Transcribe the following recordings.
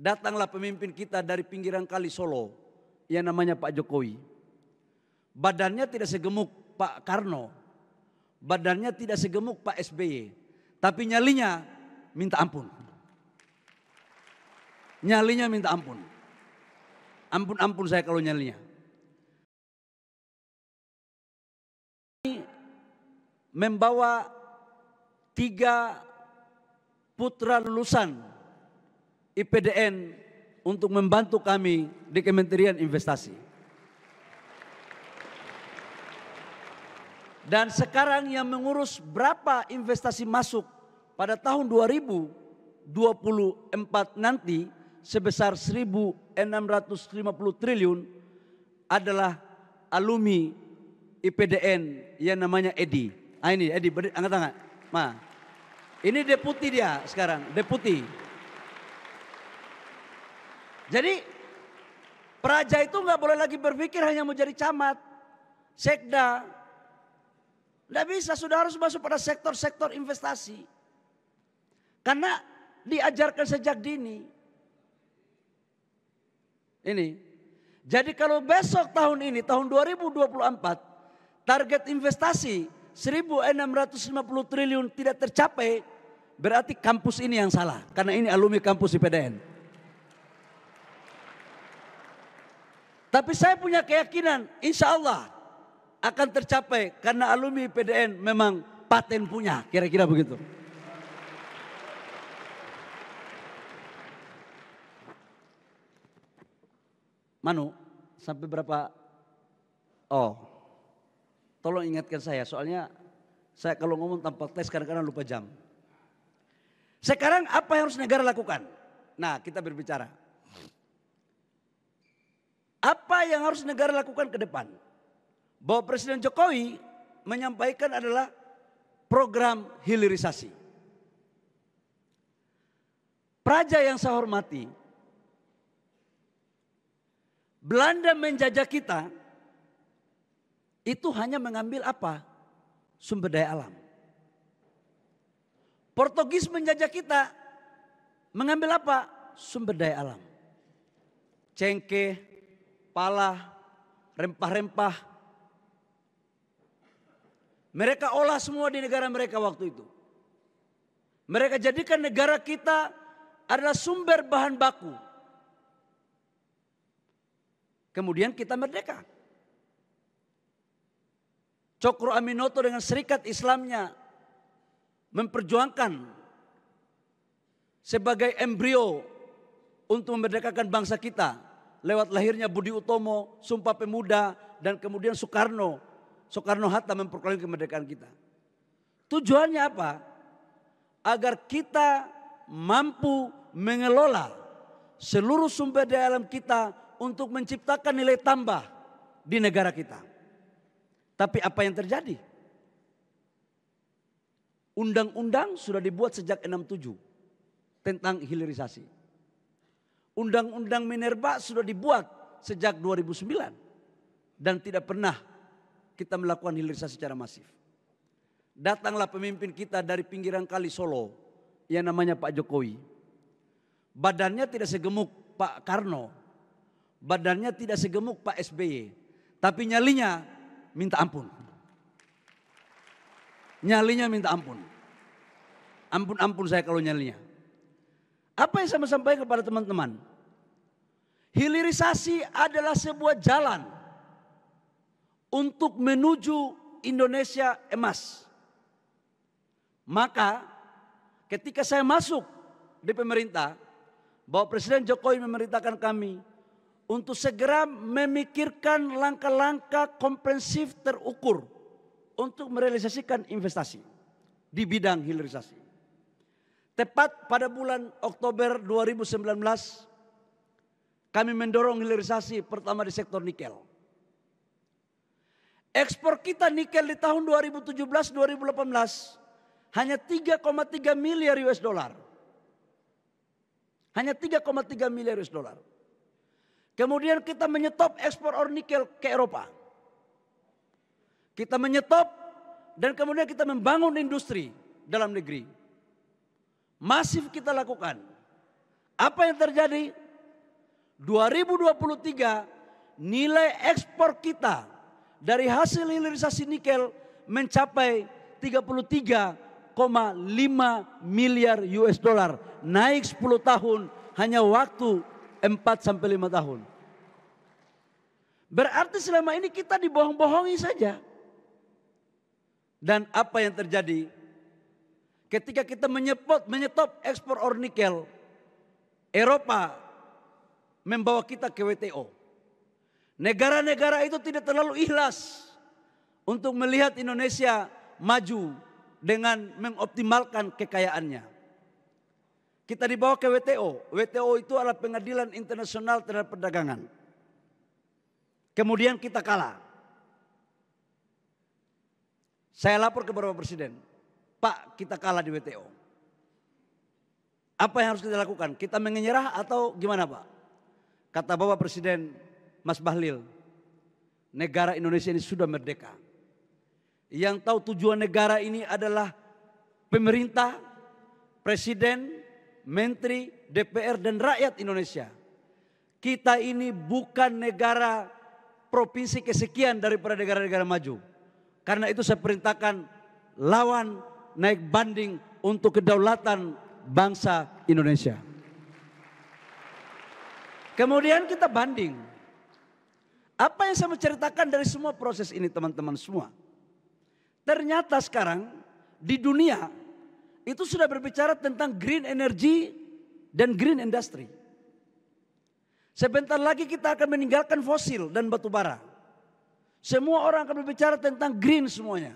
Datanglah pemimpin kita dari pinggiran kali Solo yang namanya Pak Jokowi. Badannya tidak segemuk Pak Karno. Badannya tidak segemuk Pak SBY. Tapi nyalinya minta ampun. Nyalinya minta ampun. Ampun-ampun saya kalau nyalinya. Membawa tiga putra lulusan IPDN untuk membantu kami di Kementerian Investasi. Dan sekarang yang mengurus berapa investasi masuk pada tahun 2024 nanti sebesar 1.650 triliun adalah alumni IPDN yang namanya Edi. Ah ini Edi, angkat tangan. Ma. Ini deputi dia sekarang, deputi. Jadi Praja itu nggak boleh lagi berpikir hanya mau jadi camat, sekda. Nggak bisa, sudah harus masuk pada sektor-sektor investasi. Karena diajarkan sejak dini. Ini. Jadi kalau besok tahun ini, tahun 2024, target investasi 1.650 triliun tidak tercapai, berarti kampus ini yang salah. Karena ini alumni kampus IPDN. Tapi saya punya keyakinan, insya Allah akan tercapai karena alumni PDN memang paten punya, kira-kira begitu. Manu, sampai berapa? Oh, tolong ingatkan saya, soalnya saya kalau ngomong tanpa tes kadang-kadang lupa jam. Sekarang apa yang harus negara lakukan? Nah, kita berbicara. Apa yang harus negara lakukan ke depan? Bahwa Presiden Jokowi menyampaikan adalah program hilirisasi. Praja yang saya hormati, Belanda menjajah kita itu hanya mengambil apa? Sumber daya alam. Portugis menjajah kita mengambil apa? Sumber daya alam. Cengkeh, pala, rempah-rempah. Mereka olah semua di negara mereka waktu itu. Mereka jadikan negara kita adalah sumber bahan baku. Kemudian kita merdeka. Cokro Aminoto dengan serikat Islamnya memperjuangkan sebagai embrio untuk memerdekakan bangsa kita lewat lahirnya Budi Utomo, Sumpah Pemuda, dan kemudian Soekarno. Soekarno-Hatta memperoleh kemerdekaan kita. Tujuannya apa? Agar kita mampu mengelola seluruh sumber daya alam kita untuk menciptakan nilai tambah di negara kita. Tapi apa yang terjadi? Undang-undang sudah dibuat sejak 67 tentang hilirisasi. Undang-undang Minerba sudah dibuat sejak 2009 dan tidak pernah kita melakukan hilirisasi secara masif. Datanglah pemimpin kita dari pinggiran kali Solo yang namanya Pak Jokowi. Badannya tidak segemuk Pak Karno, badannya tidak segemuk Pak SBY, tapi nyalinya minta ampun. Nyalinya minta ampun. Ampun-ampun saya kalau nyalinya. Apa yang saya mau sampaikan kepada teman-teman? Hilirisasi adalah sebuah jalan untuk menuju Indonesia emas. Maka ketika saya masuk di pemerintah, bahwa Presiden Jokowi memerintahkan kami untuk segera memikirkan langkah-langkah komprehensif terukur untuk merealisasikan investasi di bidang hilirisasi. Tepat pada bulan Oktober 2019, kami mendorong hilirisasi pertama di sektor nikel. Ekspor kita nikel di tahun 2017-2018 hanya 3,3 miliar US dollar. Hanya 3,3 miliar US dollar. Kemudian kita menyetop ekspor or nikel ke Eropa. Kita menyetop dan kemudian kita membangun industri dalam negeri. Masif kita lakukan. Apa yang terjadi? 2023 nilai ekspor kita dari hasil hilirisasi nikel mencapai 33,5 miliar US dollar, naik 10 tahun hanya waktu 4 sampai 5 tahun. Berarti selama ini kita dibohong-bohongi saja. Dan apa yang terjadi? Ketika kita menyepot, menyetop ekspor or nikel, Eropa membawa kita ke WTO. Negara-negara itu tidak terlalu ikhlas untuk melihat Indonesia maju dengan mengoptimalkan kekayaannya. Kita dibawa ke WTO. WTO itu adalah pengadilan internasional terhadap perdagangan. Kemudian kita kalah. Saya lapor ke beberapa presiden. Pak kita kalah di WTO. Apa yang harus kita lakukan? Kita menyerah atau gimana Pak? Kata Bapak Presiden Mas Bahlil, negara Indonesia ini sudah merdeka. Yang tahu tujuan negara ini adalah pemerintah, presiden, menteri, DPR, dan rakyat Indonesia. Kita ini bukan negara provinsi kesekian daripada negara-negara maju. Karena itu saya perintahkan lawan naik banding untuk kedaulatan bangsa Indonesia. Kemudian kita banding. Apa yang saya menceritakan dari semua proses ini teman-teman semua. Ternyata sekarang di dunia itu sudah berbicara tentang green energy dan green industry. Sebentar lagi kita akan meninggalkan fosil dan batu bara. Semua orang akan berbicara tentang green semuanya.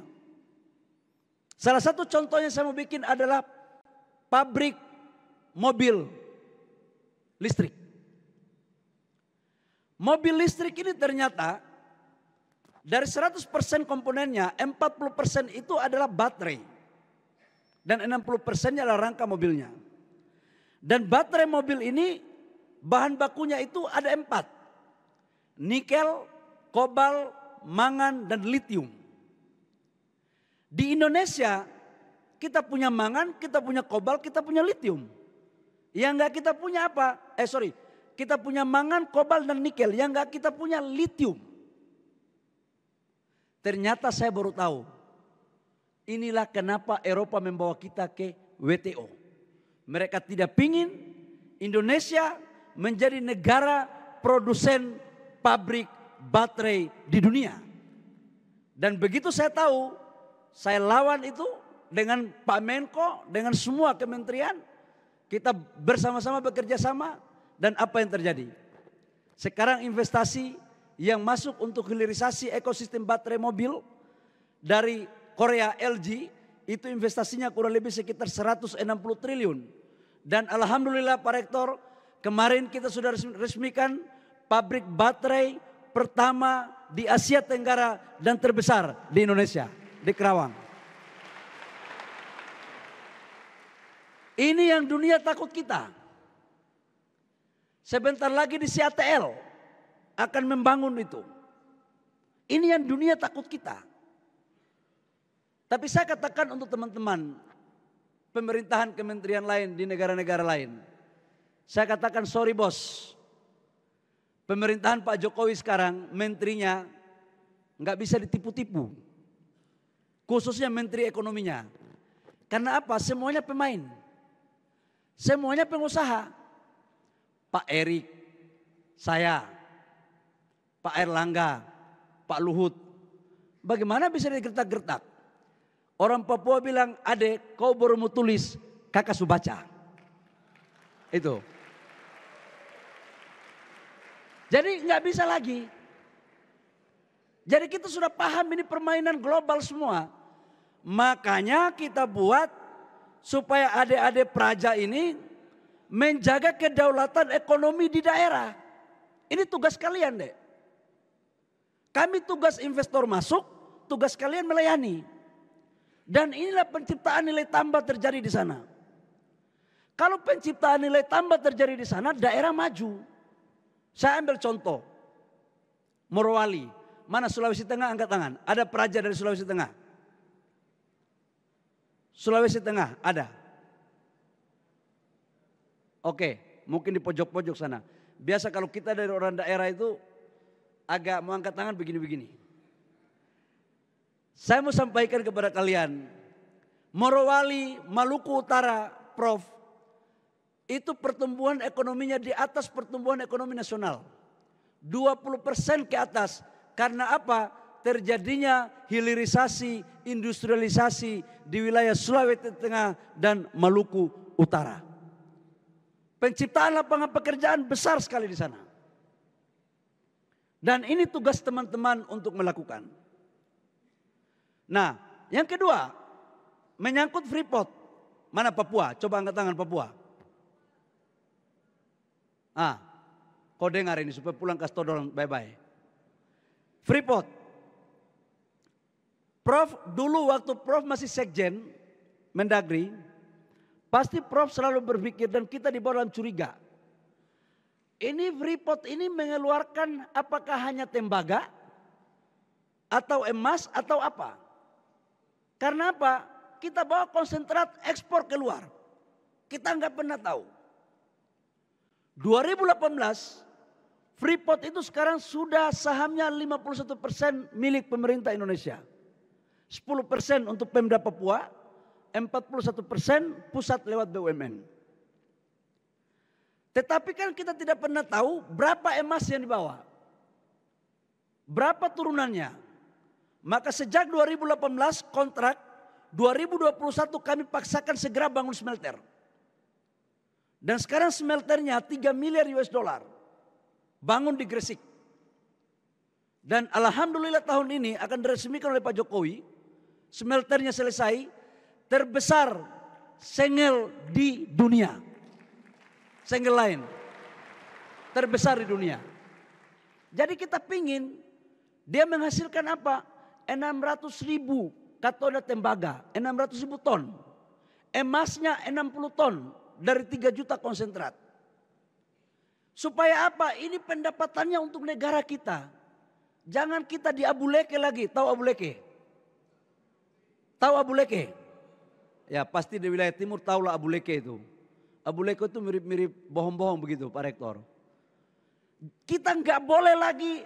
Salah satu contohnya saya mau bikin adalah pabrik mobil listrik. Mobil listrik ini ternyata dari 100% komponennya 40% itu adalah baterai. Dan 60%-nya adalah rangka mobilnya. Dan baterai mobil ini bahan bakunya itu ada empat. Nikel, kobal, mangan, dan litium. Di Indonesia kita punya mangan, kita punya kobal, kita punya litium. Yang nggak kita punya apa? Eh sorry, kita punya mangan, kobal dan nikel. Yang nggak kita punya litium. Ternyata saya baru tahu. Inilah kenapa Eropa membawa kita ke WTO. Mereka tidak pingin Indonesia menjadi negara produsen pabrik baterai di dunia. Dan begitu saya tahu saya lawan itu dengan Pak Menko, dengan semua kementerian. Kita bersama-sama bekerja sama dan apa yang terjadi? Sekarang investasi yang masuk untuk hilirisasi ekosistem baterai mobil dari Korea LG itu investasinya kurang lebih sekitar 160 triliun. Dan alhamdulillah Pak Rektor, kemarin kita sudah resmikan pabrik baterai pertama di Asia Tenggara dan terbesar di Indonesia di Kerawang. Ini yang dunia takut kita. Sebentar lagi di CATL akan membangun itu. Ini yang dunia takut kita. Tapi saya katakan untuk teman-teman pemerintahan kementerian lain di negara-negara lain. Saya katakan sorry bos. Pemerintahan Pak Jokowi sekarang menterinya nggak bisa ditipu-tipu. Khususnya menteri ekonominya. Karena apa? Semuanya pemain. Semuanya pengusaha. Pak Erik, saya, Pak Erlangga, Pak Luhut. Bagaimana bisa digertak-gertak? Orang Papua bilang, adek kau baru mau tulis, kakak subaca. Itu. Jadi nggak bisa lagi. Jadi kita sudah paham ini permainan global semua. Makanya kita buat supaya adik-adik praja ini menjaga kedaulatan ekonomi di daerah. Ini tugas kalian deh. Kami tugas investor masuk, tugas kalian melayani. Dan inilah penciptaan nilai tambah terjadi di sana. Kalau penciptaan nilai tambah terjadi di sana, daerah maju. Saya ambil contoh. Morowali, mana Sulawesi Tengah angkat tangan. Ada peraja dari Sulawesi Tengah? Sulawesi Tengah ada. Oke, mungkin di pojok-pojok sana. Biasa kalau kita dari orang daerah itu agak mau angkat tangan begini-begini. Saya mau sampaikan kepada kalian, Morowali, Maluku Utara, Prof, itu pertumbuhan ekonominya di atas pertumbuhan ekonomi nasional. 20% persen ke atas. Karena apa? Terjadinya hilirisasi, industrialisasi di wilayah Sulawesi Tengah dan Maluku Utara. Penciptaan lapangan pekerjaan besar sekali di sana. Dan ini tugas teman-teman untuk melakukan. Nah, yang kedua, menyangkut Freeport. Mana Papua? Coba angkat tangan Papua. Ah, kau dengar ini supaya pulang ke todol bye-bye. Freeport. Prof dulu waktu Prof masih sekjen Mendagri, pasti Prof selalu berpikir dan kita di dalam curiga. Ini Freeport ini mengeluarkan apakah hanya tembaga atau emas atau apa? Karena apa? Kita bawa konsentrat ekspor keluar. Kita nggak pernah tahu. 2018 Freeport itu sekarang sudah sahamnya 51 persen milik pemerintah Indonesia. 10 persen untuk Pemda Papua, 41 persen pusat lewat BUMN. Tetapi kan kita tidak pernah tahu berapa emas yang dibawa. Berapa turunannya. Maka sejak 2018 kontrak, 2021 kami paksakan segera bangun smelter. Dan sekarang smelternya 3 miliar US dollar bangun di Gresik. Dan alhamdulillah tahun ini akan diresmikan oleh Pak Jokowi. Smelternya selesai. Terbesar sengel di dunia. Sengel lain. Terbesar di dunia. Jadi kita pingin dia menghasilkan apa? 600 ribu katoda tembaga. 600 ribu ton. Emasnya 60 ton dari 3 juta konsentrat. Supaya apa? Ini pendapatannya untuk negara kita. Jangan kita diabuleke lagi. Tahu abuleke? Tahu abuleke? Ya pasti di wilayah timur tahulah abuleke itu. Abuleke itu mirip-mirip bohong-bohong begitu Pak Rektor. Kita nggak boleh lagi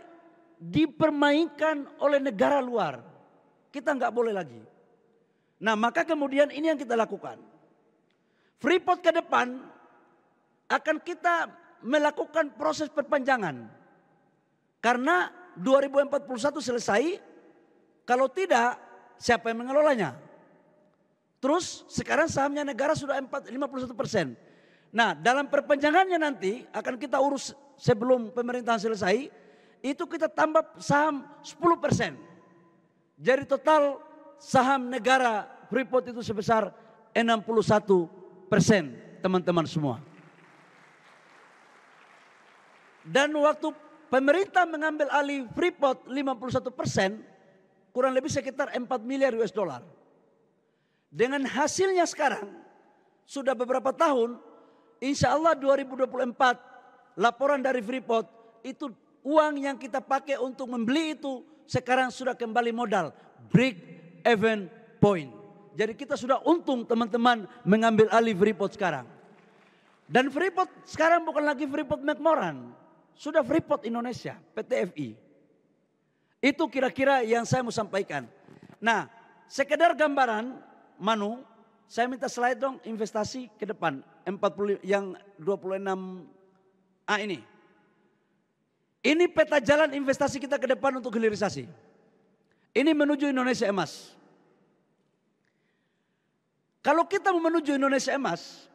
dipermainkan oleh negara luar. Kita nggak boleh lagi. Nah maka kemudian ini yang kita lakukan. Freeport ke depan akan kita melakukan proses perpanjangan. Karena 2041 selesai, kalau tidak siapa yang mengelolanya? Terus sekarang sahamnya negara sudah puluh 51 persen. Nah dalam perpanjangannya nanti akan kita urus sebelum pemerintahan selesai. Itu kita tambah saham 10 persen. Jadi total saham negara Freeport itu sebesar 61 persen teman-teman semua. Dan waktu pemerintah mengambil alih Freeport 51 persen, kurang lebih sekitar 4 miliar US dollar. Dengan hasilnya sekarang, sudah beberapa tahun, insya Allah 2024 laporan dari Freeport itu uang yang kita pakai untuk membeli itu sekarang sudah kembali modal. Break even point. Jadi kita sudah untung teman-teman mengambil alih Freeport sekarang. Dan Freeport sekarang bukan lagi Freeport McMoran. Sudah Freeport Indonesia, PT FI. Itu kira-kira yang saya mau sampaikan. Nah, sekedar gambaran, Manu, saya minta slide dong investasi ke depan. 40, yang 26A ini. Ini peta jalan investasi kita ke depan untuk hilirisasi. Ini menuju Indonesia emas. Kalau kita menuju Indonesia emas,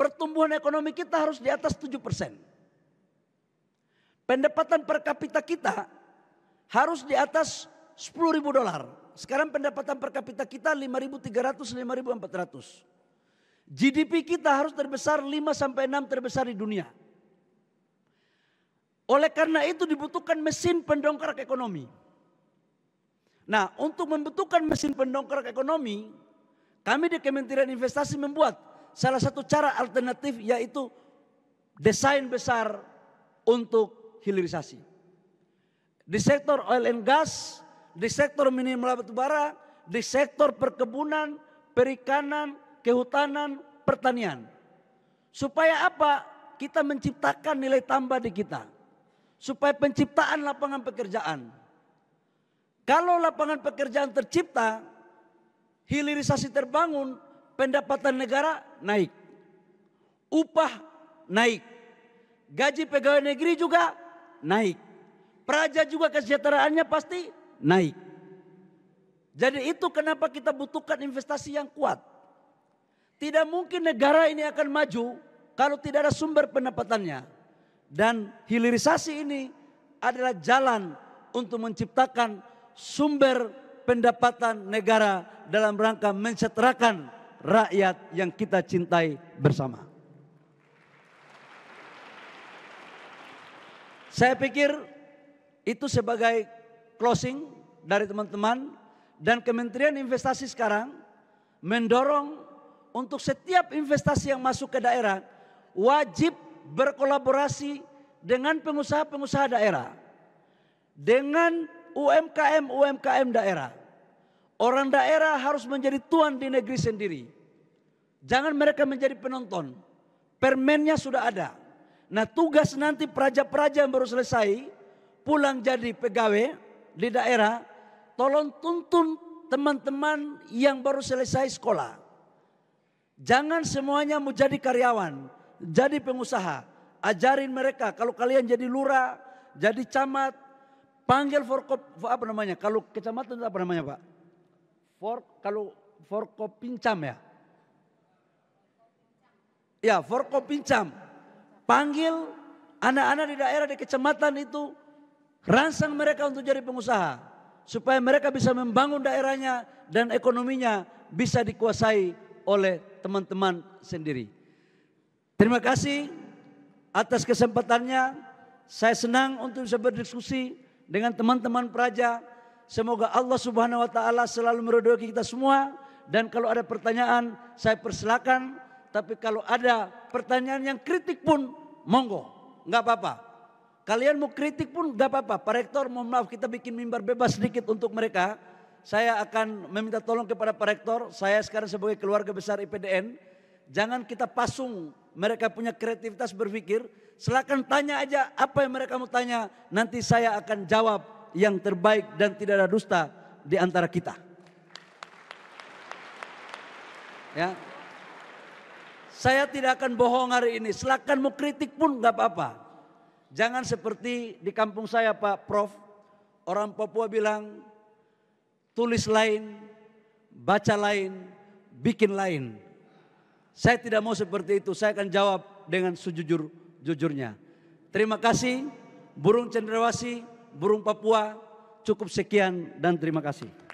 pertumbuhan ekonomi kita harus di atas 7 persen. Pendapatan per kapita kita harus di atas 10 ribu dolar. Sekarang pendapatan per kapita kita 5.300, 5.400. GDP kita harus terbesar 5 sampai 6 terbesar di dunia. Oleh karena itu dibutuhkan mesin pendongkrak ekonomi. Nah, untuk membutuhkan mesin pendongkrak ekonomi, kami di Kementerian Investasi membuat salah satu cara alternatif yaitu desain besar untuk hilirisasi. Di sektor oil and gas, di sektor mineral batu di sektor perkebunan, perikanan, kehutanan, pertanian. Supaya apa? Kita menciptakan nilai tambah di kita. Supaya penciptaan lapangan pekerjaan. Kalau lapangan pekerjaan tercipta, hilirisasi terbangun, pendapatan negara naik. Upah naik. Gaji pegawai negeri juga naik. Praja juga kesejahteraannya pasti naik. Jadi itu kenapa kita butuhkan investasi yang kuat. Tidak mungkin negara ini akan maju kalau tidak ada sumber pendapatannya. Dan hilirisasi ini adalah jalan untuk menciptakan sumber pendapatan negara dalam rangka mensejahterakan rakyat yang kita cintai bersama. Saya pikir itu sebagai closing dari teman-teman dan Kementerian Investasi sekarang mendorong untuk setiap investasi yang masuk ke daerah wajib berkolaborasi dengan pengusaha-pengusaha daerah, dengan UMKM-UMKM daerah. Orang daerah harus menjadi tuan di negeri sendiri. Jangan mereka menjadi penonton. Permennya sudah ada. Nah tugas nanti peraja-peraja yang baru selesai pulang jadi pegawai di daerah, tolong tuntun teman-teman yang baru selesai sekolah. Jangan semuanya mau jadi karyawan, jadi pengusaha. Ajarin mereka kalau kalian jadi lurah, jadi camat, panggil forkop apa namanya? Kalau kecamatan apa namanya, Pak? For kalau forkop pincam ya? Ya, forkop pincam. Panggil anak-anak di daerah di kecamatan itu. Rangsang mereka untuk jadi pengusaha. Supaya mereka bisa membangun daerahnya dan ekonominya bisa dikuasai oleh teman-teman sendiri. Terima kasih atas kesempatannya. Saya senang untuk bisa berdiskusi dengan teman-teman praja. Semoga Allah Subhanahu wa taala selalu meridhoi kita semua dan kalau ada pertanyaan saya persilakan tapi kalau ada pertanyaan yang kritik pun, monggo, nggak apa-apa. Kalian mau kritik pun nggak apa-apa. Pak Rektor, mohon maaf kita bikin mimbar bebas sedikit untuk mereka. Saya akan meminta tolong kepada Pak Rektor, saya sekarang sebagai keluarga besar IPDN, jangan kita pasung mereka punya kreativitas berpikir. Silakan tanya aja apa yang mereka mau tanya. Nanti saya akan jawab yang terbaik dan tidak ada dusta di antara kita. Ya, saya tidak akan bohong hari ini. Silahkan mau kritik pun nggak apa-apa. Jangan seperti di kampung saya Pak Prof. Orang Papua bilang tulis lain, baca lain, bikin lain. Saya tidak mau seperti itu. Saya akan jawab dengan sejujur-jujurnya. Terima kasih burung cendrawasih, burung Papua. Cukup sekian dan terima kasih.